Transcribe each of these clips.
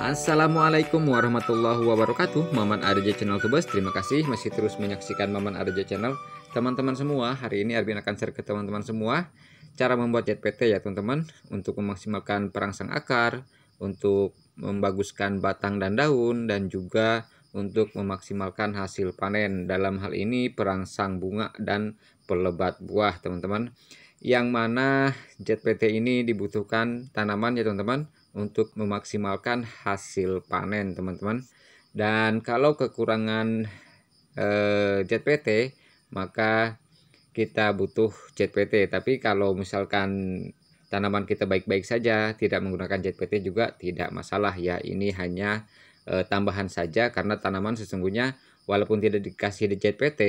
Assalamualaikum warahmatullahi wabarakatuh Maman Arja Channel Tubes Terima kasih masih terus menyaksikan Maman Arja Channel Teman-teman semua Hari ini Arbin akan share ke teman-teman semua Cara membuat JPT ya teman-teman Untuk memaksimalkan perangsang akar Untuk membaguskan batang dan daun Dan juga untuk memaksimalkan hasil panen dalam hal ini perangsang bunga dan pelebat buah teman-teman yang mana JPT ini dibutuhkan tanaman ya teman-teman untuk memaksimalkan hasil panen teman-teman dan kalau kekurangan eh, JPT maka kita butuh JPT. tapi kalau misalkan tanaman kita baik-baik saja tidak menggunakan JPT juga tidak masalah ya ini hanya eh, tambahan saja karena tanaman sesungguhnya walaupun tidak dikasih di JPT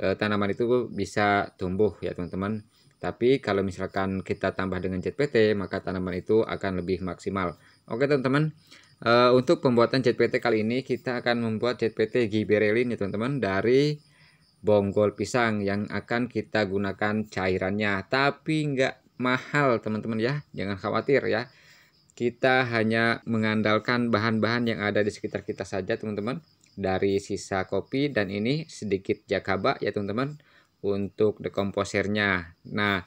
eh, tanaman itu bisa tumbuh ya teman-teman tapi kalau misalkan kita tambah dengan CPT, maka tanaman itu akan lebih maksimal. Oke teman-teman, e, untuk pembuatan CPT kali ini kita akan membuat CPT giberelin ya teman-teman dari bonggol pisang yang akan kita gunakan cairannya. Tapi nggak mahal teman-teman ya, jangan khawatir ya. Kita hanya mengandalkan bahan-bahan yang ada di sekitar kita saja teman-teman. Dari sisa kopi dan ini sedikit jakaba ya teman-teman untuk dekomposernya. Nah,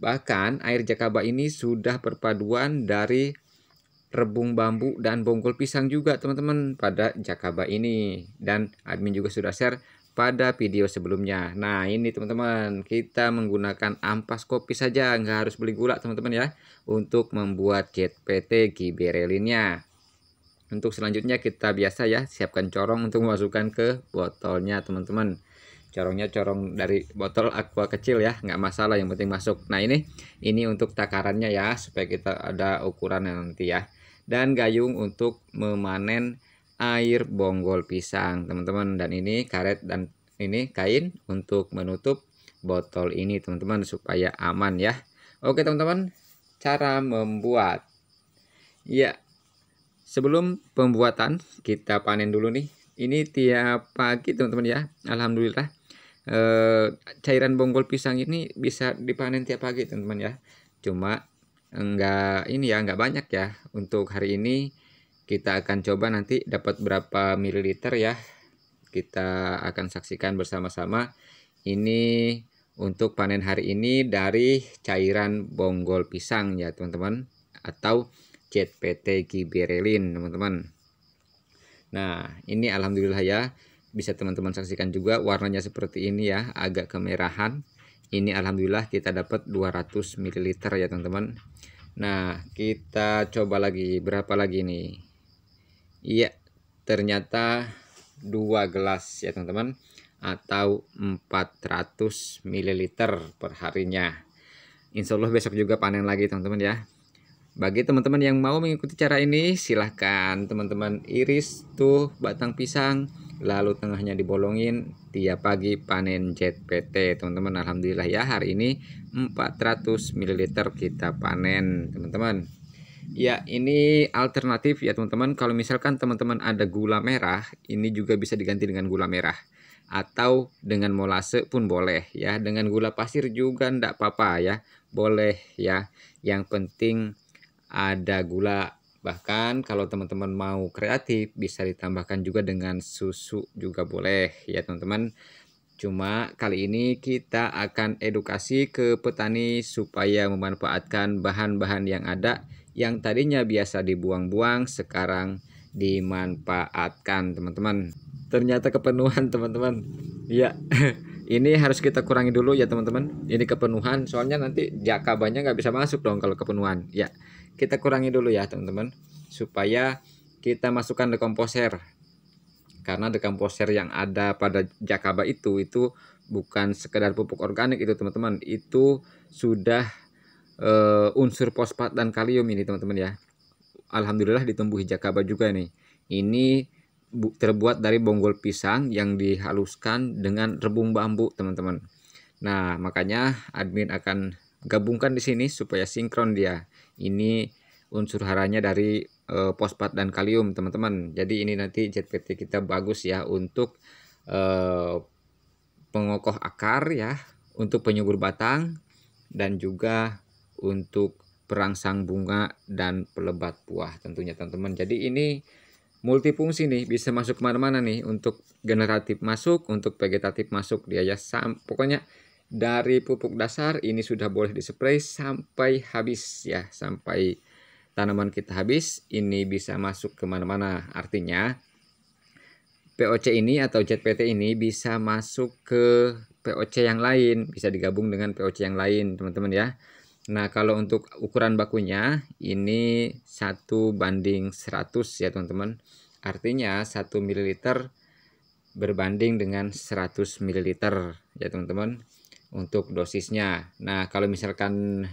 bahkan air jakaba ini sudah perpaduan dari rebung bambu dan bongkol pisang juga teman-teman pada jakaba ini. Dan admin juga sudah share pada video sebelumnya. Nah, ini teman-teman, kita menggunakan ampas kopi saja, nggak harus beli gula teman-teman ya, untuk membuat JPT giberelinnya. Untuk selanjutnya kita biasa ya, siapkan corong untuk memasukkan ke botolnya teman-teman corongnya corong dari botol aqua kecil ya nggak masalah yang penting masuk nah ini ini untuk takarannya ya supaya kita ada ukuran nanti ya dan gayung untuk memanen air bonggol pisang teman-teman dan ini karet dan ini kain untuk menutup botol ini teman-teman supaya aman ya oke teman-teman cara membuat ya sebelum pembuatan kita panen dulu nih ini tiap pagi teman-teman ya Alhamdulillah Eh, cairan bonggol pisang ini bisa dipanen tiap pagi teman-teman ya cuma enggak ini ya enggak banyak ya untuk hari ini kita akan coba nanti dapat berapa mililiter ya kita akan saksikan bersama-sama ini untuk panen hari ini dari cairan bonggol pisang ya teman-teman atau CPT giberelin teman-teman nah ini alhamdulillah ya bisa teman-teman saksikan juga warnanya seperti ini ya agak kemerahan ini Alhamdulillah kita dapat 200 ml ya teman-teman nah kita coba lagi berapa lagi nih iya ternyata dua gelas ya teman-teman atau 400 ml perharinya Insya Allah besok juga panen lagi teman-teman ya bagi teman-teman yang mau mengikuti cara ini, silahkan teman-teman iris tuh batang pisang lalu tengahnya dibolongin tiap pagi panen ZPT teman-teman Alhamdulillah ya hari ini 400 ml kita panen teman-teman ya ini alternatif ya teman-teman kalau misalkan teman-teman ada gula merah ini juga bisa diganti dengan gula merah atau dengan molase pun boleh ya dengan gula pasir juga ndak apa-apa ya boleh ya yang penting ada gula Bahkan kalau teman-teman mau kreatif bisa ditambahkan juga dengan susu juga boleh ya teman-teman. Cuma kali ini kita akan edukasi ke petani supaya memanfaatkan bahan-bahan yang ada yang tadinya biasa dibuang-buang sekarang dimanfaatkan teman-teman. Ternyata kepenuhan teman-teman. Ya. Ini harus kita kurangi dulu ya teman-teman. Ini kepenuhan soalnya nanti jakabannya nggak bisa masuk dong kalau kepenuhan. Ya kita kurangi dulu ya teman-teman supaya kita masukkan dekomposer karena dekomposer yang ada pada jakaba itu itu bukan sekedar pupuk organik itu teman-teman itu sudah uh, unsur fosfat dan kalium ini teman-teman ya alhamdulillah ditumbuhi jakaba juga nih ini terbuat dari bonggol pisang yang dihaluskan dengan rebung bambu teman-teman nah makanya admin akan gabungkan di sini supaya sinkron dia ini unsur haranya dari e, fosfat dan kalium teman-teman jadi ini nanti ZPT kita bagus ya untuk e, pengokoh akar ya untuk penyubur batang dan juga untuk perangsang bunga dan pelebat buah tentunya teman-teman jadi ini multifungsi nih bisa masuk kemana-mana nih untuk generatif masuk untuk vegetatif masuk dia ya sam pokoknya dari pupuk dasar ini sudah boleh dispray sampai habis ya sampai tanaman kita habis ini bisa masuk kemana-mana artinya POC ini atau JPT ini bisa masuk ke POC yang lain bisa digabung dengan POC yang lain teman-teman ya Nah kalau untuk ukuran bakunya ini satu banding 100 ya teman-teman artinya 1 ml berbanding dengan 100 ml ya teman-teman untuk dosisnya. Nah, kalau misalkan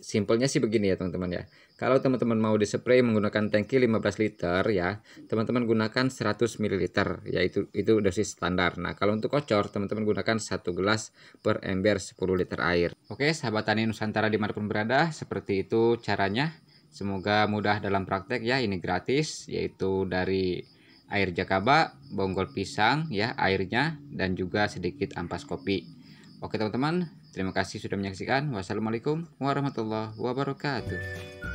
simpelnya sih begini ya teman-teman ya. Kalau teman-teman mau dispray menggunakan tangki 15 liter ya, teman-teman gunakan 100 ml yaitu itu dosis standar. Nah, kalau untuk kocor teman-teman gunakan 1 gelas per ember 10 liter air. Oke, sahabat tani Nusantara di dimanapun berada, seperti itu caranya. Semoga mudah dalam praktek ya, ini gratis yaitu dari air jakaba, bonggol pisang ya airnya dan juga sedikit ampas kopi. Oke teman-teman, terima kasih sudah menyaksikan. Wassalamualaikum warahmatullahi wabarakatuh.